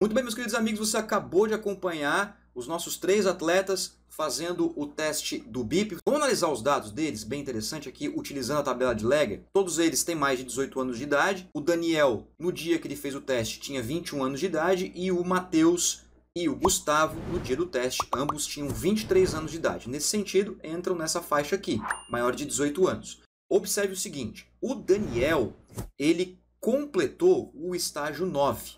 Muito bem, meus queridos amigos, você acabou de acompanhar os nossos três atletas fazendo o teste do BIP. Vamos analisar os dados deles, bem interessante aqui, utilizando a tabela de Legger. Todos eles têm mais de 18 anos de idade. O Daniel, no dia que ele fez o teste, tinha 21 anos de idade e o Matheus e o Gustavo, no dia do teste, ambos tinham 23 anos de idade. Nesse sentido, entram nessa faixa aqui, maior de 18 anos. Observe o seguinte, o Daniel, ele completou o estágio 9.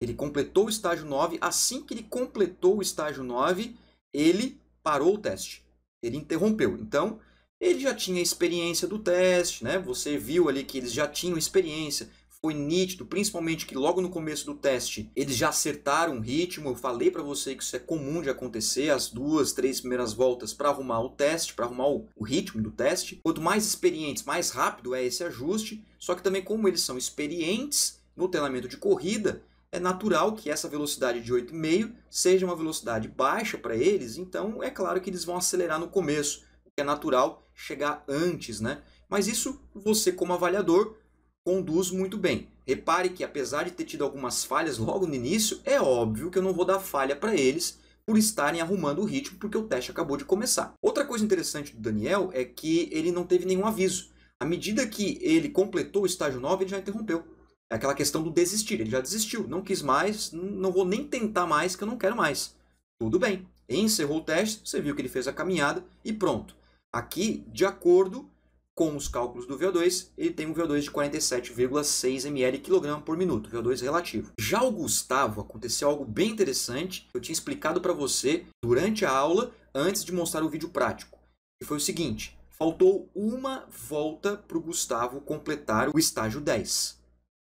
Ele completou o estágio 9. Assim que ele completou o estágio 9, ele parou o teste. Ele interrompeu. Então, ele já tinha experiência do teste, né? Você viu ali que eles já tinham experiência. Foi nítido, principalmente que logo no começo do teste eles já acertaram o ritmo. Eu falei para você que isso é comum de acontecer, as duas, três primeiras voltas para arrumar o teste, para arrumar o, o ritmo do teste. Quanto mais experientes, mais rápido é esse ajuste. Só que também como eles são experientes no treinamento de corrida, é natural que essa velocidade de 8,5 seja uma velocidade baixa para eles, então é claro que eles vão acelerar no começo, é natural chegar antes, né? Mas isso você, como avaliador, conduz muito bem. Repare que apesar de ter tido algumas falhas logo no início, é óbvio que eu não vou dar falha para eles por estarem arrumando o ritmo porque o teste acabou de começar. Outra coisa interessante do Daniel é que ele não teve nenhum aviso. À medida que ele completou o estágio 9, ele já interrompeu. É aquela questão do desistir. Ele já desistiu, não quis mais, não vou nem tentar mais, que eu não quero mais. Tudo bem. Encerrou o teste, você viu que ele fez a caminhada e pronto. Aqui, de acordo com os cálculos do VO2, ele tem um VO2 de 47,6 ml kg por minuto, VO2 relativo. Já o Gustavo, aconteceu algo bem interessante, eu tinha explicado para você durante a aula, antes de mostrar o vídeo prático. E foi o seguinte, faltou uma volta para o Gustavo completar o estágio 10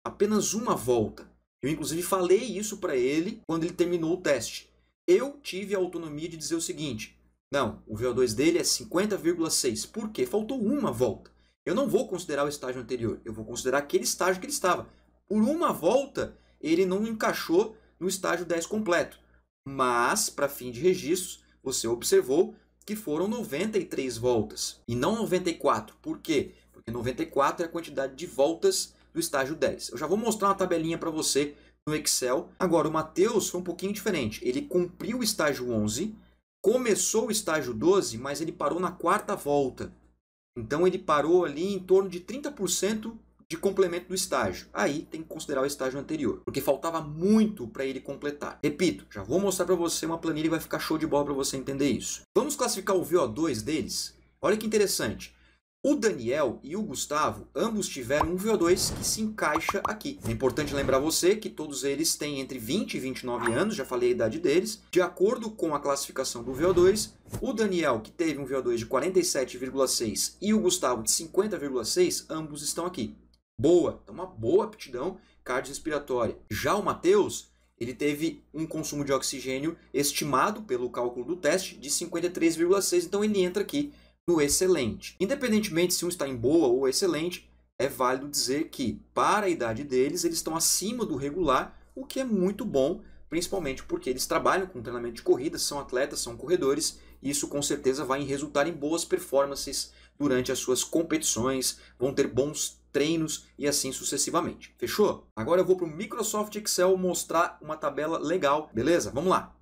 apenas uma volta. Eu, inclusive, falei isso para ele quando ele terminou o teste. Eu tive a autonomia de dizer o seguinte: não, o VO2 dele é 50,6. Por quê? Faltou uma volta. Eu não vou considerar o estágio anterior, eu vou considerar aquele estágio que ele estava. Por uma volta, ele não encaixou no estágio 10 completo. Mas, para fim de registros, você observou que foram 93 voltas e não 94. Por quê? Porque 94 é a quantidade de voltas do estágio 10. Eu já vou mostrar uma tabelinha para você no Excel. Agora, o Matheus foi um pouquinho diferente. Ele cumpriu o estágio 11, começou o estágio 12, mas ele parou na quarta volta. Então, ele parou ali em torno de 30% de complemento do estágio. Aí tem que considerar o estágio anterior, porque faltava muito para ele completar. Repito, já vou mostrar para você uma planilha e vai ficar show de bola para você entender isso. Vamos classificar o VO2 deles? Olha que interessante. O Daniel e o Gustavo, ambos tiveram um VO2 que se encaixa aqui. É importante lembrar você que todos eles têm entre 20 e 29 anos, já falei a idade deles. De acordo com a classificação do VO2, o Daniel, que teve um VO2 de 47,6 e o Gustavo de 50,6, ambos estão aqui. Boa, então uma boa aptidão cardiorrespiratória. Já o Matheus, ele teve um consumo de oxigênio estimado pelo cálculo do teste de 53,6, então ele entra aqui no excelente. Independentemente se um está em boa ou excelente, é válido dizer que, para a idade deles, eles estão acima do regular, o que é muito bom, principalmente porque eles trabalham com treinamento de corrida, são atletas, são corredores, e isso com certeza vai resultar em boas performances durante as suas competições, vão ter bons treinos e assim sucessivamente. Fechou? Agora eu vou para o Microsoft Excel mostrar uma tabela legal, beleza? Vamos lá!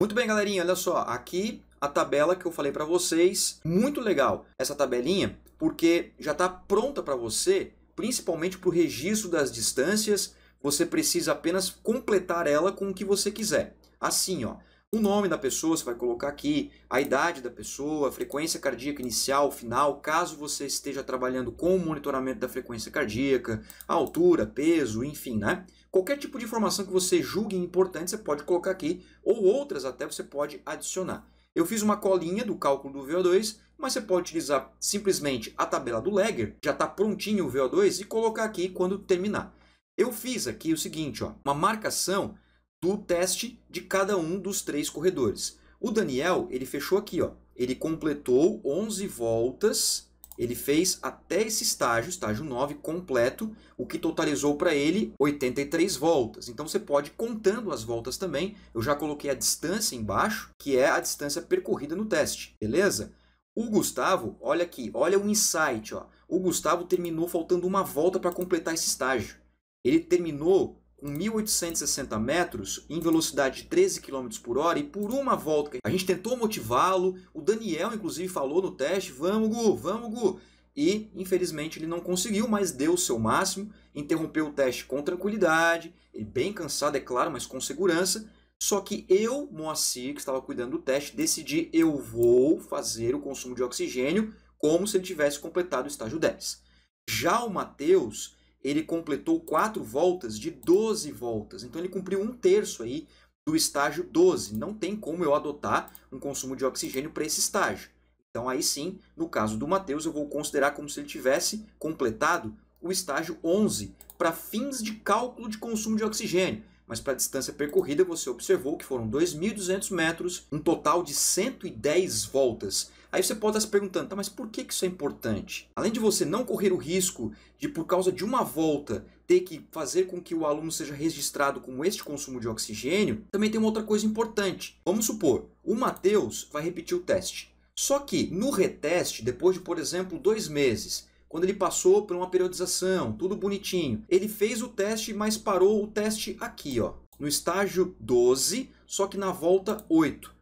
Muito bem, galerinha, olha só, aqui a tabela que eu falei para vocês. Muito legal essa tabelinha, porque já está pronta para você, principalmente para o registro das distâncias. Você precisa apenas completar ela com o que você quiser. Assim, ó, o nome da pessoa você vai colocar aqui, a idade da pessoa, a frequência cardíaca inicial, final, caso você esteja trabalhando com o monitoramento da frequência cardíaca, altura, peso, enfim, né? Qualquer tipo de informação que você julgue importante, você pode colocar aqui, ou outras até você pode adicionar. Eu fiz uma colinha do cálculo do VO2, mas você pode utilizar simplesmente a tabela do Lager, já está prontinho o VO2, e colocar aqui quando terminar. Eu fiz aqui o seguinte, ó, uma marcação do teste de cada um dos três corredores. O Daniel, ele fechou aqui, ó, ele completou 11 voltas ele fez até esse estágio, estágio 9 completo, o que totalizou para ele 83 voltas. Então você pode contando as voltas também. Eu já coloquei a distância embaixo, que é a distância percorrida no teste, beleza? O Gustavo, olha aqui, olha o insight, ó. O Gustavo terminou faltando uma volta para completar esse estágio. Ele terminou 1.860 metros em velocidade de 13 km por hora e por uma volta. A gente tentou motivá-lo, o Daniel inclusive falou no teste: vamos, Gu, vamos, Gu. E infelizmente ele não conseguiu, mas deu o seu máximo, interrompeu o teste com tranquilidade, ele bem cansado, é claro, mas com segurança. Só que eu, Moacir, que estava cuidando do teste, decidi eu vou fazer o consumo de oxigênio como se ele tivesse completado o estágio 10. Já o Matheus ele completou quatro voltas de 12 voltas. Então ele cumpriu um terço aí do estágio 12. Não tem como eu adotar um consumo de oxigênio para esse estágio. Então aí sim, no caso do Matheus, eu vou considerar como se ele tivesse completado o estágio 11 para fins de cálculo de consumo de oxigênio. Mas para a distância percorrida, você observou que foram 2.200 metros, um total de 110 voltas. Aí você pode estar se perguntando, tá, mas por que, que isso é importante? Além de você não correr o risco de, por causa de uma volta, ter que fazer com que o aluno seja registrado com este consumo de oxigênio, também tem uma outra coisa importante. Vamos supor, o Matheus vai repetir o teste. Só que no reteste, depois de, por exemplo, dois meses, quando ele passou por uma periodização, tudo bonitinho, ele fez o teste, mas parou o teste aqui, ó, no estágio 12, só que na volta 8.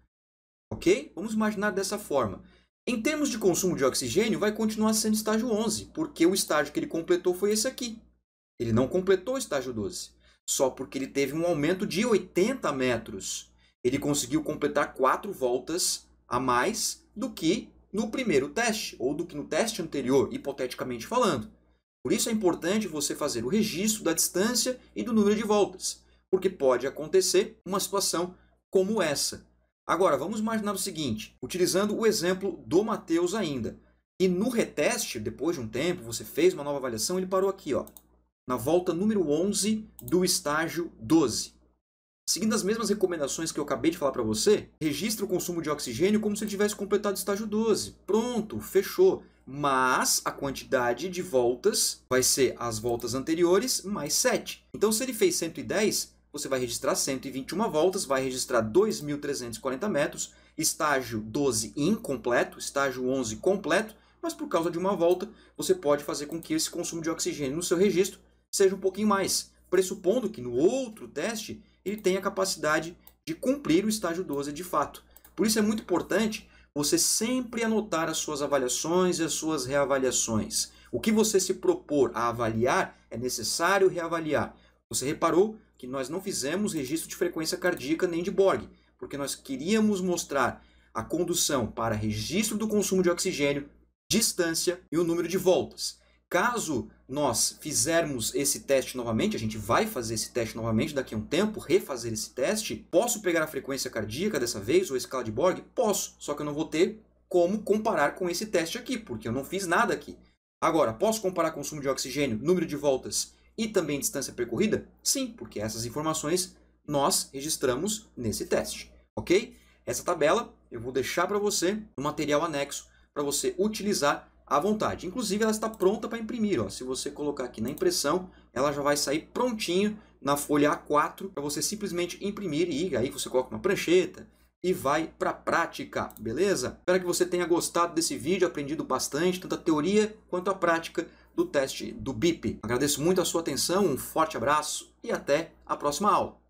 Ok? Vamos imaginar dessa forma. Em termos de consumo de oxigênio, vai continuar sendo estágio 11, porque o estágio que ele completou foi esse aqui. Ele não completou o estágio 12, só porque ele teve um aumento de 80 metros. Ele conseguiu completar quatro voltas a mais do que no primeiro teste, ou do que no teste anterior, hipoteticamente falando. Por isso é importante você fazer o registro da distância e do número de voltas, porque pode acontecer uma situação como essa, Agora, vamos imaginar o seguinte, utilizando o exemplo do Matheus ainda. E no reteste, depois de um tempo, você fez uma nova avaliação, ele parou aqui, ó, na volta número 11 do estágio 12. Seguindo as mesmas recomendações que eu acabei de falar para você, registra o consumo de oxigênio como se ele tivesse completado o estágio 12. Pronto, fechou. Mas a quantidade de voltas vai ser as voltas anteriores mais 7. Então, se ele fez 110, você vai registrar 121 voltas, vai registrar 2.340 metros, estágio 12 incompleto, estágio 11 completo, mas por causa de uma volta, você pode fazer com que esse consumo de oxigênio no seu registro seja um pouquinho mais, pressupondo que no outro teste ele tenha a capacidade de cumprir o estágio 12 de fato. Por isso é muito importante você sempre anotar as suas avaliações e as suas reavaliações. O que você se propor a avaliar é necessário reavaliar. Você reparou que nós não fizemos registro de frequência cardíaca nem de Borg, porque nós queríamos mostrar a condução para registro do consumo de oxigênio, distância e o número de voltas. Caso nós fizermos esse teste novamente, a gente vai fazer esse teste novamente daqui a um tempo, refazer esse teste, posso pegar a frequência cardíaca dessa vez ou a escala de Borg? Posso, só que eu não vou ter como comparar com esse teste aqui, porque eu não fiz nada aqui. Agora, posso comparar consumo de oxigênio, número de voltas e também distância percorrida? Sim, porque essas informações nós registramos nesse teste, ok? Essa tabela eu vou deixar para você no material anexo para você utilizar à vontade. Inclusive, ela está pronta para imprimir. Ó. Se você colocar aqui na impressão, ela já vai sair prontinho na folha A4 para você simplesmente imprimir e aí você coloca uma prancheta e vai para a prática, beleza? Espero que você tenha gostado desse vídeo, aprendido bastante, tanto a teoria quanto a prática do teste do BIP. Agradeço muito a sua atenção, um forte abraço e até a próxima aula.